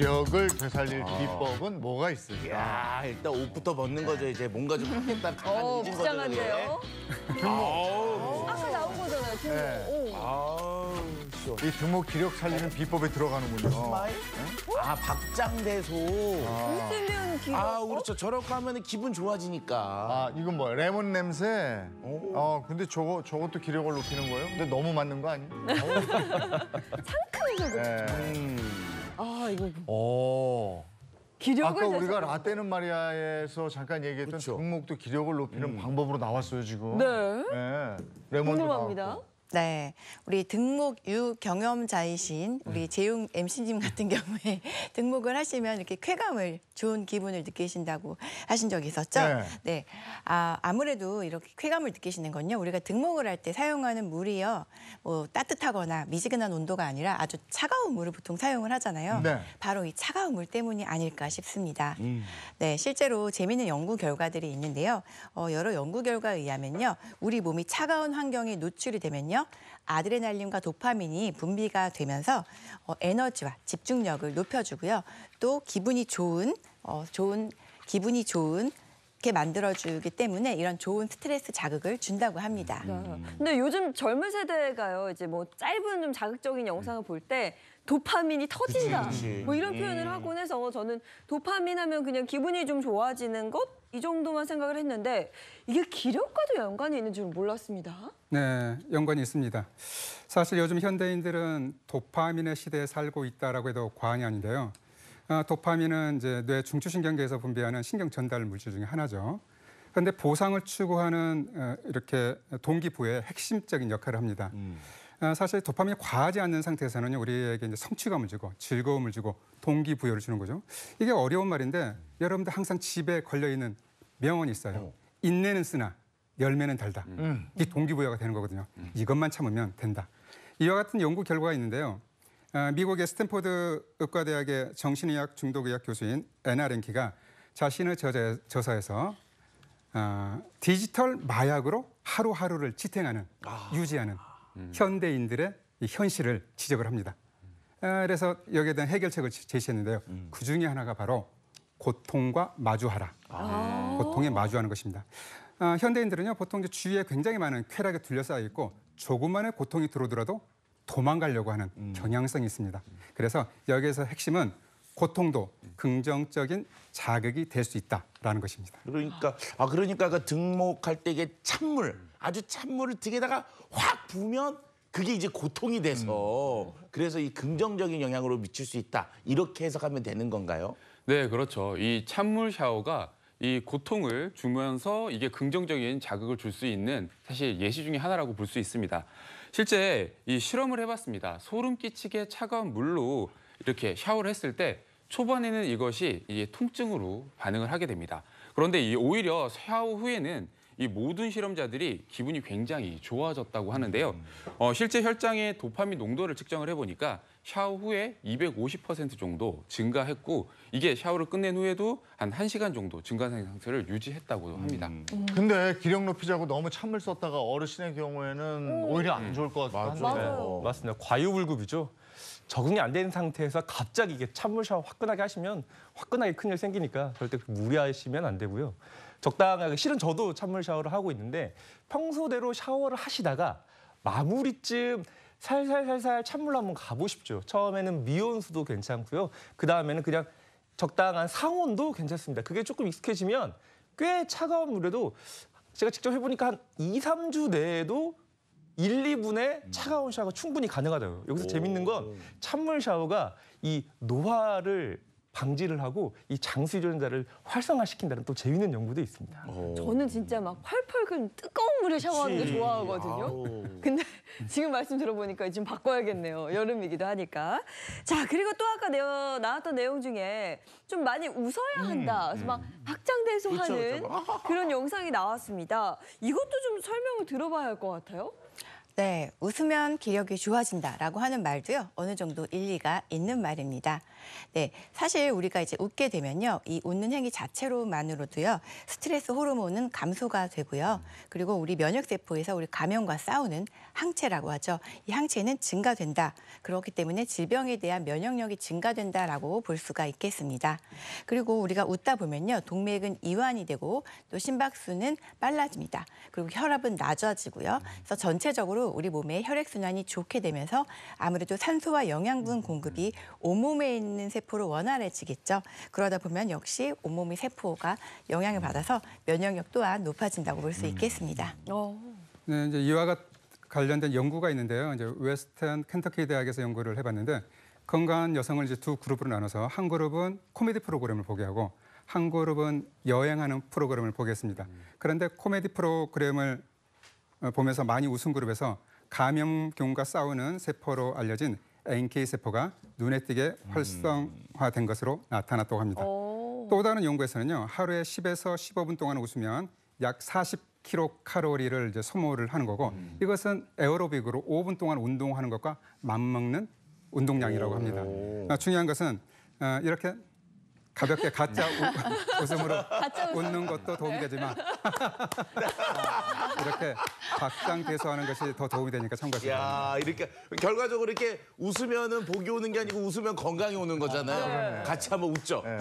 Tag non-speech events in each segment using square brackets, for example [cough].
기력을 되살릴 비법은 뭐가 있을까? 야 일단 옷부터 벗는 거죠 이제 뭔가 좀 하겠다 강 어, 의장한데요 아우 아까 나온 거잖아요, 팀. 네. 오. 아우 시이 등목 기력 살리는 비법에 들어가는군요. 네? 아 박장대소. 웃으면 아. 귀여워. 아 그렇죠 저렇게 하면 기분 좋아지니까. 아 이건 뭐야? 레몬 냄새. 어 근데 저거 저것도 기력을 높이는 거예요? 근데 너무 맞는 거 아니에요? [laughs] 상큼해서 그 네. 음. 이거 어. 기력을 아까 우리가 라떼는 마리아에서 잠깐 얘기했던 그쵸. 종목도 기력을 높이는 음. 방법으로 나왔어요 지금. 네. 네. 레몬도 궁금합니다. 나왔고. 네, 우리 등록 유경험자이신 우리 네. 재용 MC님 같은 [laughs] 경우에 등록을 하시면 이렇게 쾌감을 좋은 기분을 느끼신다고 하신 적이 있었죠. 네. 네, 아, 아무래도 이렇게 쾌감을 느끼시는 건요. 우리가 등록을 할 때 사용하는 물이요, 뭐 따뜻하거나 미지근한 온도가 아니라 아주 차가운 물을 보통 사용을 하잖아요. 네. 바로 이 차가운 물 때문이 아닐까 싶습니다. 음. 네, 실제로 재미있는 연구 결과들이 있는데요. 어, 여러 연구 결과에 의하면요, 우리 몸이 차가운 환경에 노출이 되면요. 있는데요. 아드레날린과 도파민이 분비가 되면서 어, 에너지와 집중력을 높여주고요. 또 기분이 좋은 어, 좋은 기분이 좋은 이렇게 만들어주기 때문에 이런 좋은 스트레스 자극을 준다고 합니다. 음. 근데 요즘 젊은 세대가요, 이제 뭐 짧은 좀 자극적인 영상을 볼 때 도파민이 터진다, 그치, 그치. 뭐 이런 음. 표현을 하곤 해서 저는 도파민 하면 그냥 기분이 좀 좋아지는 것이 정도만 생각을 했는데 이게 기력과도 연관이 있는 줄 몰랐습니다. 네, 연관이 있습니다. 사실 요즘 현대인들은 도파민의 시대에 살고 있다라고 해도 과언이 아닌데요. 아, 도파민은 이제 뇌 중추신경계에서 분비하는 신경 전달 물질 중의 하나죠. 그런데 보상을 추구하는 어, 이렇게 동기부의 핵심적인 역할을 합니다. 음. 어, 사실 도파민이 과하지 않는 상태에서는 우리에게 이제 성취감을 주고 즐거움을 주고 동기부여를 주는 거죠. 이게 어려운 말인데 여러분들 항상 집에 걸려 있는 명언이 있어요. 어. 인내는 쓰나 열매는 달다. 음. 음. 이게 동기부여가 되는 거거든요. 음. 이것만 참으면 된다. 이와 같은 연구 결과가 있는데요. 어, 미국의 스탠포드 의과대학의 정신의학 중독의학 교수인 에나 랭키가 자신의 저자, 저서에서 어, 디지털 마약으로 하루하루를 지탱하는 아. 유지하는 음. 현대인들의 현실을 지적을 합니다. 아, 그래서 여기에 대한 해결책을 제시했는데요. 음. 그 중에 하나가 바로 고통과 마주하라. 아. 고통에 마주하는 것입니다. 아, 현대인들은요 보통 주위에 굉장히 많은 쾌락에 둘러싸여 있고 조금만의 고통이 들어오더라도 도망가려고 하는 음. 경향성이 있습니다. 그래서 여기에서 핵심은 고통도 긍정적인 자극이 될 수 있다라는 것입니다. 그러니까 아 그러니까 그 등목할 때게 찬물 아주 찬물을 등에다가 확부면 그게 이제 고통이 돼서 그래서 이 긍정적인 영향으로 미칠 수 있다 이렇게 해석하면 되는 건가요? 네, 그렇죠. 이 찬물 샤워가 이 고통을 주면서 이게 긍정적인 자극을 줄 수 있는 사실 예시 중의 하나라고 볼 수 있습니다. 실제 이 실험을 해봤습니다. 소름 끼치게 차가운 물로 이렇게 샤워를 했을 때 초반에는 이것이 이게 통증으로 반응을 하게 됩니다. 그런데 오히려 샤워 후에는 이 모든 실험자들이 기분이 굉장히 좋아졌다고 하는데요. 어, 실제 혈장의 도파민 농도를 측정을 해보니까 샤워 후에 250% 정도 증가했고 이게 샤워를 끝낸 후에도 한 1시간 정도 증가된 상태를 유지했다고 음. 합니다. 음. 근데 기력 높이자고 너무 참을 썼다가 어르신의 경우에는 음. 오히려 안 좋을 것 같아요. 맞아요. 네. 맞습니다. 과유불급이죠. 적응이 안 되는 상태에서 갑자기 이게 찬물 샤워 화끈하게 하시면 화끈하게 큰일 생기니까 절대 무리하시면 안 되고요. 적당하게 실은 저도 찬물 샤워를 하고 있는데 평소대로 샤워를 하시다가 마무리쯤 살살살살 찬물로 한번 가보십시오. 처음에는 미온수도 괜찮고요. 그다음에는 그냥 적당한 상온도 괜찮습니다. 그게 조금 익숙해지면 꽤 차가운 물에도 제가 직접 해보니까 한 2, 3주 내에도 1, 2분의 음. 차가운 샤워가 충분히 가능하다고요. 여기서 재밌는 건 찬물 샤워가 이 노화를 방지를 하고 이 장수 유전자를 활성화시킨다는 또 재밌는 연구도 있습니다. 저는 진짜 막 펄펄 끓 뜨거운 물에 샤워하는 거 좋아하거든요. [laughs] 근데 지금 말씀 들어보니까 지금 바꿔야겠네요. 여름이기도 하니까. 자, 그리고 또 아까 내 나왔던 내용 중에 좀 많이 웃어야 한다. 음. 그래서 막확장대소하는 음. 그런 영상이 나왔습니다. 이것도 좀 설명을 들어봐야 할 것 같아요. 네, 웃으면 기력이 좋아진다라고 하는 말도요. 어느 정도 일리가 있는 말입니다. 네, 사실 우리가 이제 웃게 되면요. 이 웃는 행위 자체로만으로도요. 스트레스 호르몬은 감소가 되고요. 그리고 우리 면역 세포에서 우리 감염과 싸우는 항체라고 하죠. 이 항체는 증가된다. 그렇기 때문에 질병에 대한 면역력이 증가된다라고 볼 수가 있겠습니다. 그리고 우리가 웃다 보면요. 동맥은 이완이 되고 또 심박수는 빨라집니다. 그리고 혈압은 낮아지고요. 그래서 전체적으로 긍정적으로 우리 몸의 혈액 순환이 좋게 되면서 아무래도 산소와 영양분 공급이 온몸에 있는 세포로 원활해지겠죠. 그러다 보면 역시 온몸의 세포가 영향을 받아서 면역력 또한 높아진다고 볼수 음. 있겠습니다. 어. 네, 이제 이와 같 관련된 연구가 있는데요. 이제 웨스턴 켄터키 대학에서 연구를 해봤는데 건강한 여성을 이제 두 그룹으로 나눠서 한 그룹은 코미디 프로그램을 보게 하고 한 그룹은 여행하는 프로그램을 보겠습니다. 음. 그런데 코미디 프로그램을 보면서 어, 많이 웃은 그룹에서 감염균과 싸우는 세포로 알려진 NK 세포가 눈에 띄게 음. 활성화된 것으로 나타났다고 합니다. 오. 또 다른 연구에서는요 하루에 10에서 15분 동안 웃으면 약 40kcal를 이제 소모를 하는 거고 음. 이것은 에어로빅으로 5분 동안 운동하는 것과 맞먹는 운동량이라고 합니다. 오. 아, 중요한 것은 어, 이렇게 가볍게 가짜 우, [laughs] 웃음으로 가짜 웃는 것도 도움이 네. 되지만 아, 이렇게 각장 대소하는 것이 더 도움이 되니까 참고하시기 야 이렇게 결과적으로 이렇게 웃으면은 복이 오는 게 아니고 웃으면 건강이 오는 거잖아요. 아, 네. 같이 한번 웃죠. 네.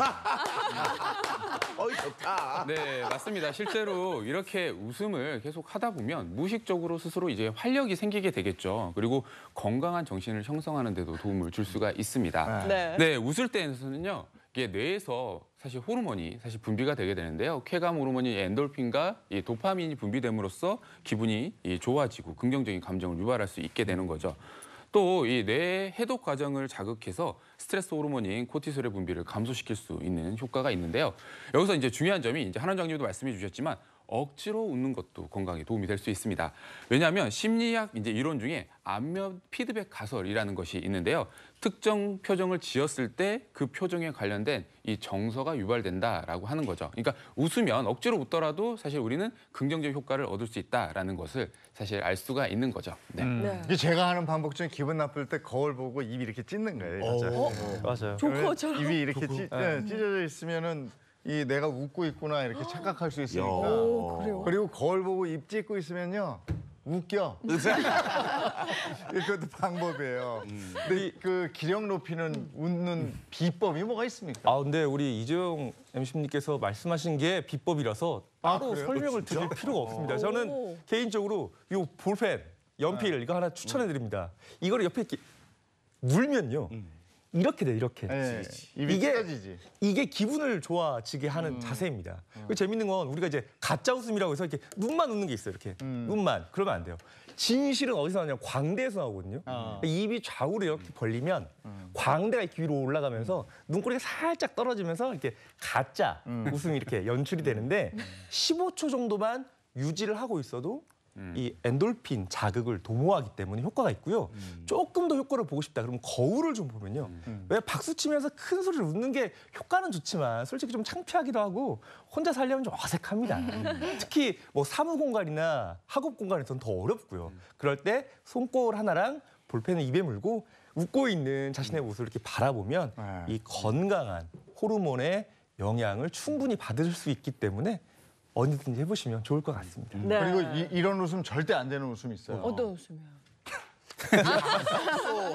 어이 좋다. 네 맞습니다. 실제로 이렇게 웃음을 계속 하다 보면 무식적으로 스스로 이제 활력이 생기게 되겠죠. 그리고 건강한 정신을 형성하는 데도 도움을 줄 수가 있습니다. 네, 네 웃을 때에서는요. 이게 예, 뇌에서 사실 호르몬이 사실 분비가 되게 되는데요. 쾌감 호르몬인 엔돌핀과 이 도파민이 분비됨으로써 기분이 이 좋아지고 긍정적인 감정을 유발할 수 있게 되는 거죠. 또 이 뇌의 해독 과정을 자극해서 스트레스 호르몬인 코티솔의 분비를 감소시킬 수 있는 효과가 있는데요. 여기서 이제 중요한 점이 이제 한원장님도 말씀해 주셨지만 억지로 웃는 것도 건강에 도움이 될 수 있습니다. 왜냐하면 심리학 이제 이론 중에 안면 피드백 가설이라는 것이 있는데요. 특정 표정을 지었을 때 그 표정에 관련된 이 정서가 유발된다라고 하는 거죠. 그러니까 웃으면 억지로 웃더라도 사실 우리는 긍정적 효과를 얻을 수 있다라는 것을 사실 알 수가 있는 거죠. 네. 음. 네. 제가 하는 방법 중에 기분 나쁠 때 거울 보고 입이 이렇게 찢는 거예요. 어. 어? 네. 맞아요. 맞아요. 조커처럼. 입이 이렇게 찢, 네, 어. 찢어져 있으면은 이 내가 웃고 있구나 이렇게 착각할 수 있으니까. 오, 그리고 거울 보고 입 찢고 있으면요. 웃겨. [laughs] 이것도 방법이에요. 음. 근데 이- 그 기력 높이는 웃는 비법이 뭐가 있습니까? 아 근데 우리 이재용 MC님께서 말씀하신 게 비법이라서 아, 따로 그 설명을 아, 드릴 필요가 없습니다. 저는 개인적으로 이 볼펜, 연필 네. 이거 하나 추천해 드립니다. 음. 이거를 옆에 이렇게 물면요. 음. 이렇게 돼 이렇게 예, 입이 이게 찢어지지. 이게 기분을 좋아지게 하는 음. 자세입니다. 음. 그리고 재밌는 건 우리가 이제 가짜 웃음이라고 해서 이렇게 눈만 웃는 게 있어요. 이렇게 음. 눈만 그러면 안 돼요. 진실은 어디서 나냐면 광대에서 나오거든요. 아. 그러니까 입이 좌우로 이렇게 벌리면 광대가 이렇게 위로 올라가면서 눈꼬리가 살짝 떨어지면서 이렇게 가짜 웃음이 이렇게 연출이 되는데 15초 정도만 유지를 하고 있어도 음. 이 엔돌핀 자극을 도모하기 때문에 효과가 있고요. 음. 조금 더 효과를 보고 싶다. 그러면 거울을 좀 보면요. 음. 음. 왜 박수 치면서 큰 소리를 웃는 게 효과는 좋지만 솔직히 좀 창피하기도 하고 혼자 살려면 좀 어색합니다. 음. 특히 뭐 사무 공간이나 학업 공간에서는 더 어렵고요. 음. 그럴 때 손거울 하나랑 볼펜을 입에 물고 웃고 있는 자신의 모습을 이렇게 바라보면 네. 이 건강한 호르몬의 영향을 충분히 받을 수 있기 때문에 언제든지 해보시면 좋을 것 같습니다. 네. 그리고 이, 런 웃음 절대 안 되는 웃음이 있어요. 어, 어떤 웃음이요?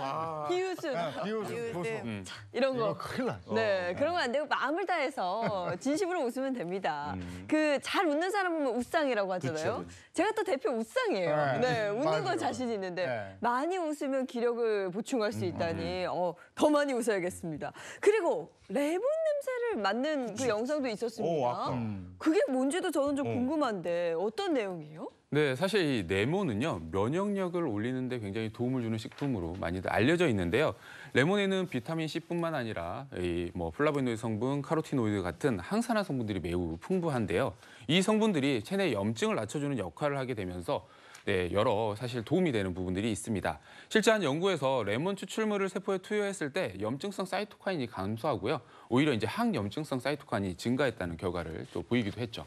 아. 네, 비웃음. 비웃음. 비웃음. 음. 이런 거. 큰일 나. 네, 어, 네. 그런 거 안 되고 마음을 다해서 [laughs] 진심으로 웃으면 됩니다. 음. 그잘 웃는 사람 보면 웃상이라고 하잖아요. 그쵸, 그쵸. 제가 또 대표 웃상이에요. 네, 네 [laughs] 웃는 건 자신 있는데 네. 많이 웃으면 기력을 보충할 수 음. 있다니 음. 어, 더 많이 웃어야겠습니다. 그리고 레몬 냄새를 맡는 그 영상도 있었습니다. 아 그게 뭔지도 저는 좀 어. 궁금한데 어떤 내용이에요? 네, 사실 이레몬은요 면역력을 올리는데 굉장히 도움을 주는 식품으로 많이들 알려져 있는데요. 레몬에는 비타민 C뿐만 아니라 이 뭐 플라보노이드 성분, 카로티노이드 같은 항산화 성분들이 매우 풍부한데요. 이 성분들이 체내 염증을 낮춰주는 역할을 하게 되면서 네, 여러 사실 도움이 되는 부분들이 있습니다. 실제 한 연구에서 레몬 추출물을 세포에 투여했을 때 염증성 사이토카인이 감소하고요. 오히려 이제 항염증성 사이토카인이 증가했다는 결과를 또 보이기도 했죠.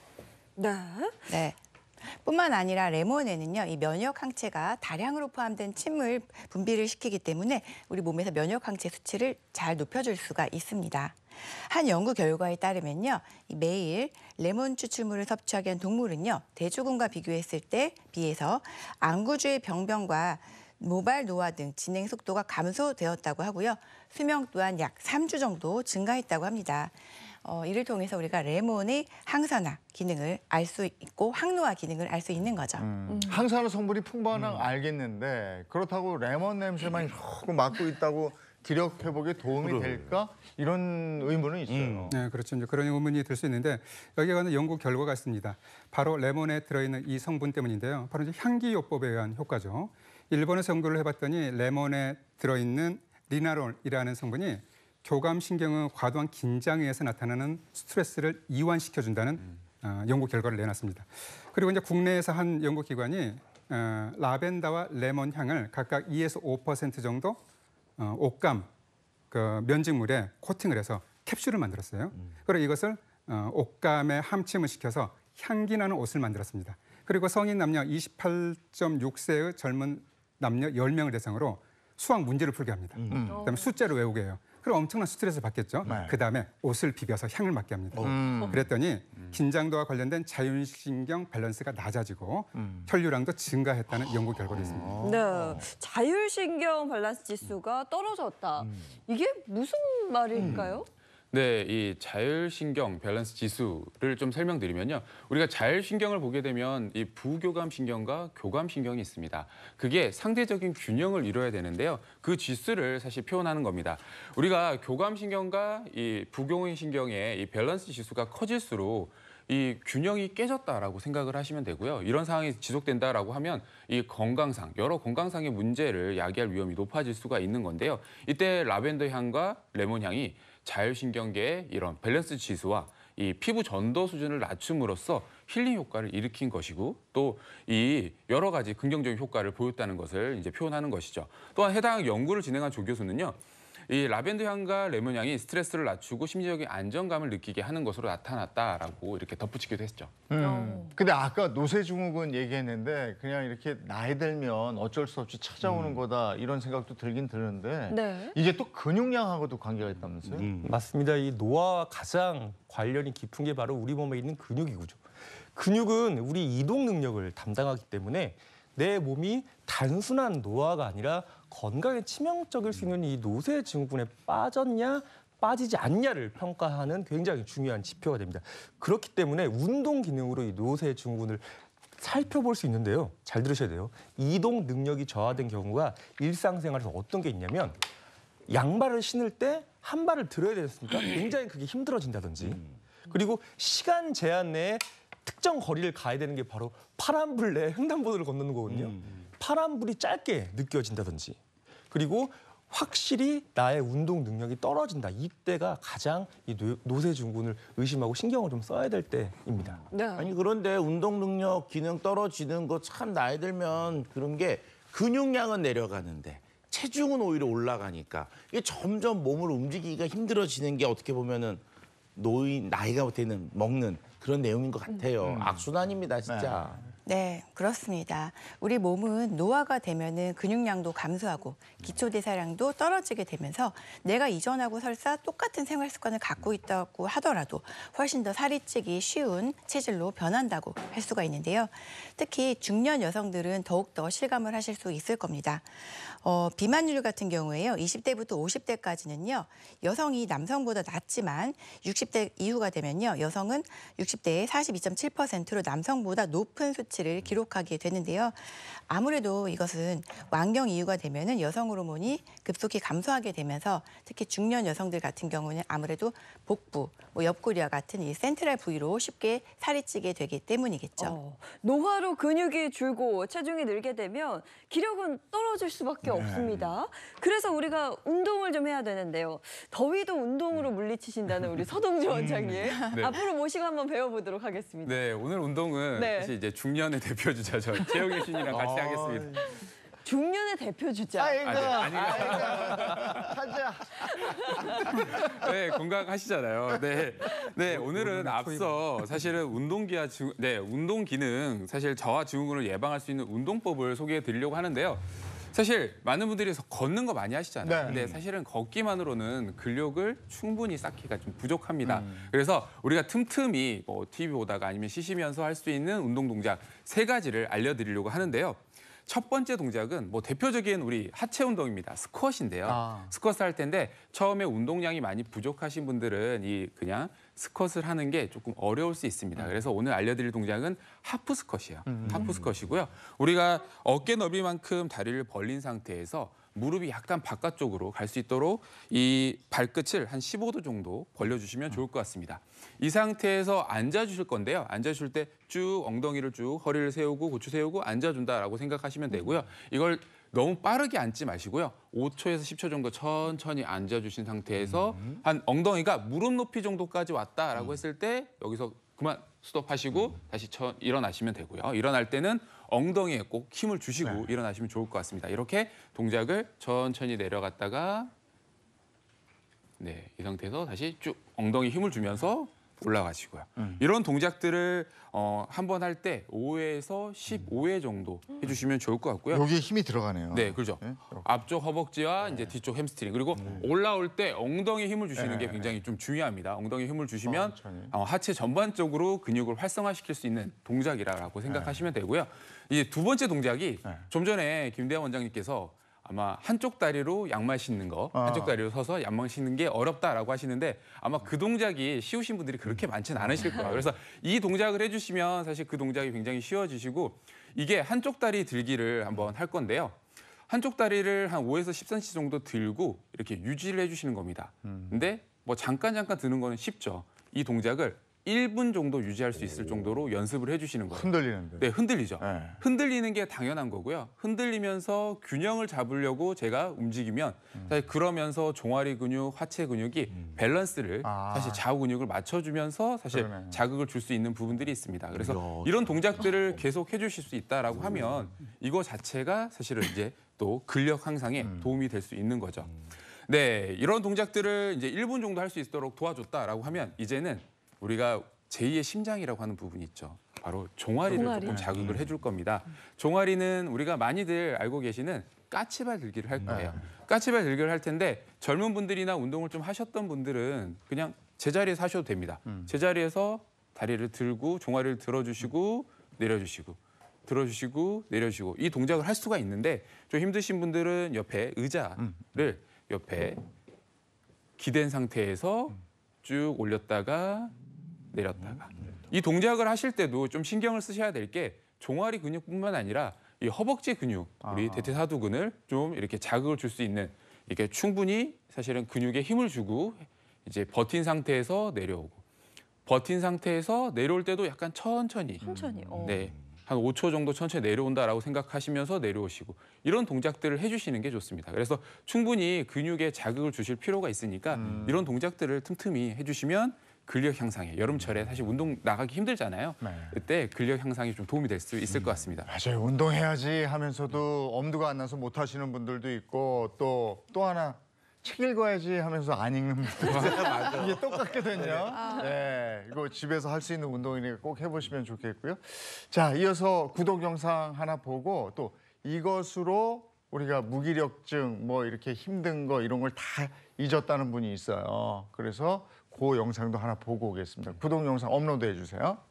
네. 네. 뿐만 아니라 레몬에는요 이 면역 항체가 다량으로 포함된 침을 분비를 시키기 때문에 우리 몸에서 면역 항체 수치를 잘 높여줄 수가 있습니다. 한 연구 결과에 따르면요 매일 레몬 추출물을 섭취하게 한 동물은요. 대조군과 비교했을 때 비해서 안구주의 병변과 모발 노화 등 진행 속도가 감소되었다고 하고요. 수명 또한 약 3주 정도 증가했다고 합니다. 어, 이를 통해서 우리가 레몬의 항산화 기능을 알 수 있고 항노화 기능을 알 수 있는 거죠. 음, 음. 항산화 성분이 풍부한 건 음. 알겠는데 그렇다고 레몬 냄새만 조금 [laughs] 맡고 있다고 기력 회복에 도움이 그러네. 될까 이런 의문은 있어요. 음. 네, 그렇죠. 이제 그런 의문이 들 수 있는데 여기에 관한 연구 결과가 있습니다. 바로 레몬에 들어있는 이 성분 때문인데요. 바로 이제 향기 요법에 의한 효과죠. 일본에서 연구를 해봤더니 레몬에 들어있는 리나롤이라는 성분이 교감 신경의 과도한 긴장에 서 나타나는 스트레스를 이완시켜준다는 음. 어, 연구 결과를 내놨습니다. 그리고 이제 국내에서 한 연구기관이 어, 라벤더와 레몬 향을 각각 2에서 5% 정도 어, 옷감 그 면직물에 코팅을 해서 캡슐을 만들었어요. 음. 그리고 이것을 어, 옷감에 함침을 시켜서 향기 나는 옷을 만들었습니다. 그리고 성인 남녀 28.6세의 젊은 남녀 10명을 대상으로 수학 문제를 풀게 합니다. 음. 음. 그다음에 숫자를 외우게 해요. 그럼 엄청난 스트레스 받겠죠. 네. 그 다음에 옷을 비벼서 향을 맡게 합니다. 음. 그랬더니 긴장도와 관련된 자율신경 밸런스가 낮아지고 음. 혈류량도 증가했다는 연구 결과도 있습니다. 아. 네, 자율신경 밸런스 지수가 떨어졌다. 음. 이게 무슨 말일까요? 네, 이 자율신경 밸런스 지수를 좀 설명드리면요. 우리가 자율신경을 보게 되면 이 부교감신경과 교감신경이 있습니다. 그게 상대적인 균형을 이뤄야 되는데요. 그 지수를 사실 표현하는 겁니다. 우리가 교감신경과 이 부교신경의 이 밸런스 지수가 커질수록 이 균형이 깨졌다라고 생각을 하시면 되고요. 이런 상황이 지속된다라고 하면 이 건강상 여러 건강상의 문제를 야기할 위험이 높아질 수가 있는 건데요. 이때 라벤더 향과 레몬 향이 자율신경계의 이런 밸런스 지수와 이 피부 전도 수준을 낮춤으로써 힐링 효과를 일으킨 것이고 또 이 여러 가지 긍정적인 효과를 보였다는 것을 이제 표현하는 것이죠. 또한 해당 연구를 진행한 조 교수는요. 이 라벤더 향과 레몬 향이 스트레스를 낮추고 심리적인 안정감을 느끼게 하는 것으로 나타났다라고 이렇게 덧붙이기도 했죠. 음. 어. 근데 아까 노쇠증후군 얘기했는데 그냥 이렇게 나이 들면 어쩔 수 없이 찾아오는 음. 거다 이런 생각도 들긴 드는데 네. 이게 또 근육량하고도 관계가 있다면서요? 음. 맞습니다. 이 노화와 가장 관련이 깊은 게 바로 우리 몸에 있는 근육이구죠. 근육은 우리 이동 능력을 담당하기 때문에 내 몸이 단순한 노화가 아니라 건강에 치명적일 수 있는 이 노쇠 증후군에 빠졌냐 빠지지 않냐를 평가하는 굉장히 중요한 지표가 됩니다. 그렇기 때문에 운동 기능으로 이 노쇠 증후군을 살펴볼 수 있는데요. 잘 들으셔야 돼요. 이동 능력이 저하된 경우가 일상생활에서 어떤 게 있냐면 양발을 신을 때 한 발을 들어야 되겠습니까? 굉장히 그게 힘들어진다든지. 그리고 시간 제한 내에 특정 거리를 가야 되는 게 바로 파란불 내 횡단보도를 건너는 거거든요. 음, 음. 파란불이 짧게 느껴진다든지. 그리고 확실히 나의 운동 능력이 떨어진다. 이때가 가장 이 노, 세 증후군을 의심하고 신경을 좀 써야 될 때입니다. 네. 아니 그런데 운동 능력 기능 떨어지는 거 참 나이 들면 그런 게 근육량은 내려가는데 체중은 오히려 올라가니까 이게 점점 몸을 움직이기가 힘들어지는 게 어떻게 보면은 노인 나이가 되는 먹는 그런 내용인 것 같아요. 음. 악순환입니다, 진짜. 네. 네, 그렇습니다. 우리 몸은 노화가 되면은 근육량도 감소하고 기초 대사량도 떨어지게 되면서 내가 이전하고 설사 똑같은 생활 습관을 갖고 있다고 하더라도 훨씬 더 살이 찌기 쉬운 체질로 변한다고 할 수가 있는데요. 특히 중년 여성들은 더욱 더 실감을 하실 수 있을 겁니다. 어, 비만율 같은 경우에요. 20대부터 50대까지는요. 여성이 남성보다 낮지만 60대 이후가 되면요. 여성은 60대의 42.7%로 남성보다 높은 수치 수치를 기록하게 되는데요. 아무래도 이것은 완경 이유가 되면 여성 호르몬이 급속히 감소하게 되면서 특히 중년 여성들 같은 경우는 아무래도 복부, 뭐 옆구리와 같은 이 센트럴 부위로 쉽게 살이 찌게 되기 때문이겠죠. 어, 노화로 근육이 줄고 체중이 늘게 되면 기력은 떨어질 수밖에 네. 없습니다. 그래서 우리가 운동을 좀 해야 되는데요. 더위도 운동으로 물리치신다는 우리 서동주 음. 원장님. 음, 네. 앞으로 모시고 한번 배워보도록 하겠습니다. 네, 오늘 운동은 네. 사실 이제 중년 중년의 대표 주자 죠 최영애 신이랑 같이 아, 하겠습니다. 예. 중년의 대표 주자. 아이고, 아니, 아이고 찾아. 네, 공감하시잖아요. 네, 네 뭐, 오늘은 뭐, 뭐, 앞서 사실은 운동기와 중, 네 운동 기능 사실 저와 증후군을 예방할 수 있는 운동법을 소개해 드리려고 하는데요. 사실 많은 분들이 걷는 거 많이 하시잖아요. 네. 근데 음. 사실은 걷기만으로는 근력을 충분히 쌓기가 좀 부족합니다. 음. 그래서 우리가 틈틈이 뭐 TV 보다가 아니면 쉬시면서 할 수 있는 운동 동작 세 가지를 알려드리려고 하는데요. 첫 번째 동작은 뭐 대표적인 우리 하체 운동입니다. 스쿼트인데요. 아. 스쿼트 할 텐데 처음에 운동량이 많이 부족하신 분들은 이 그냥 스쿼트를 하는 게 조금 어려울 수 있습니다. 음. 그래서 오늘 알려드릴 동작은 하프 스쿼트예요. 음. 하프 음. 스쿼트이고요. 우리가 어깨 너비만큼 다리를 벌린 상태에서 무릎이 약간 바깥쪽으로 갈 수 있도록 이 발끝을 한 15도 정도 벌려주시면 좋을 것 같습니다. 이 상태에서 앉아주실 건데요. 앉아주실 때 쭉 엉덩이를 쭉 허리를 세우고 고추 세우고 앉아준다라고 생각하시면 되고요. 음. 이걸 너무 빠르게 앉지 마시고요. 5초에서 10초 정도 천천히 앉아주신 상태에서 음. 한 엉덩이가 무릎 높이 정도까지 왔다라고 음. 했을 때 여기서 그만 스톱하시고 음. 다시 쳐, 일어나시면 되고요. 일어날 때는 엉덩이에 꼭 힘을 주시고 네. 일어나시면 좋을 것 같습니다. 이렇게 동작을 천천히 내려갔다가 네, 이 상태에서 다시 쭉 엉덩이 힘을 주면서 올라가시고요. 음. 이런 동작들을 어, 한번 할 때 5회에서 15회 정도 해주시면 좋을 것 같고요. 여기에 힘이 들어가네요. 네, 그렇죠. 네? 앞쪽 허벅지와 네. 이제 뒤쪽 햄스트링 그리고 음. 올라올 때 엉덩이에 힘을 주시는 네. 게 굉장히 좀 중요합니다. 엉덩이에 힘을 주시면 아, 어, 하체 전반적으로 근육을 활성화시킬 수 있는 동작이라고 생각하시면 네. 되고요. 이제 두 번째 동작이 좀 전에 김대현 원장님께서 아마 한쪽 다리로 양말 신는 거, 아. 한쪽 다리로 서서 양말 신는 게 어렵다라고 하시는데 아마 그 동작이 쉬우신 분들이 그렇게 많지는 않으실 거예요. 그래서 이 동작을 해주시면 사실 그 동작이 굉장히 쉬워지시고 이게 한쪽 다리 들기를 한번 할 건데요. 한쪽 다리를 한 5에서 10cm 정도 들고 이렇게 유지를 해주시는 겁니다. 음. 근데 뭐 잠깐 잠깐 드는 거는 쉽죠. 이 동작을 1분 정도 유지할 수 있을 정도로 연습을 해주시는 거예요. 흔들리는데. 네, 흔들리죠. 네. 흔들리는 게 당연한 거고요. 흔들리면서 균형을 잡으려고 제가 움직이면 음. 사실 그러면서 종아리 근육, 하체 근육이 음. 밸런스를 아. 사실 좌우 근육을 맞춰주면서 사실 그러네. 자극을 줄 수 있는 부분들이 있습니다. 그래서 야, 이런 동작들을 계속 해주실 수 있다라고 음. 하면 이거 자체가 사실은 이제 또 근력 향상에 음. 도움이 될 수 있는 거죠. 네, 이런 동작들을 이제 1분 정도 할 수 있도록 도와줬다라고 하면 이제는 우리가 제2의 심장이라고 하는 부분이 있죠. 바로 종아리를 종아리. 조금 자극을 네. 해줄 겁니다. 종아리는 우리가 많이들 알고 계시는 까치발 들기를 할 거예요. 네. 까치발 들기를 할 텐데 젊은 분들이나 운동을 좀 하셨던 분들은 그냥 제자리에서 하셔도 됩니다. 음. 제자리에서 다리를 들고 종아리를 들어주시고 내려주시고 들어주시고 내려주시고 이 동작을 할 수가 있는데 좀 힘드신 분들은 옆에 의자를 음. 옆에 기댄 상태에서 음. 쭉 올렸다가 내렸다가 음, 음, 음. 이 동작을 하실 때도 좀 신경을 쓰셔야 될 게 종아리 근육뿐만 아니라 이 허벅지 근육 우리 아. 대퇴사두근을 좀 이렇게 자극을 줄 수 있는 이렇게 충분히 사실은 근육에 힘을 주고 이제 버틴 상태에서 내려오고 버틴 상태에서 내려올 때도 약간 천천히 천천히. 어. 네. 한 5초 정도 천천히 내려온다라고 생각하시면서 내려오시고 이런 동작들을 해주시는 게 좋습니다. 그래서 충분히 근육에 자극을 주실 필요가 있으니까 이런 동작들을 틈틈이 해주시면 근력 향상에 여름철에 사실 운동 나가기 힘들잖아요. 네. 그때 근력 향상이좀 도움이 될 수 있을 것 같습니다. 음, 맞아요. 운동해야지 하면서도 엄두가 안 나서 못 하시는 분들도 있고 또또 또 하나 책 읽어야지 하면서 안 읽는 분들 [laughs] 이게 똑같거든요. 네. 아. 네, 이거 집에서 할 수 있는 운동이니까 꼭 해보시면 좋겠고요. 자, 이어서 구독 영상 하나 보고 또 이것으로 우리가 무기력증 뭐 이렇게 힘든 거 이런 걸 다 잊었다는 분이 있어요. 그래서 그 영상도 하나 보고 오겠습니다. 구독 영상 업로드해 주세요.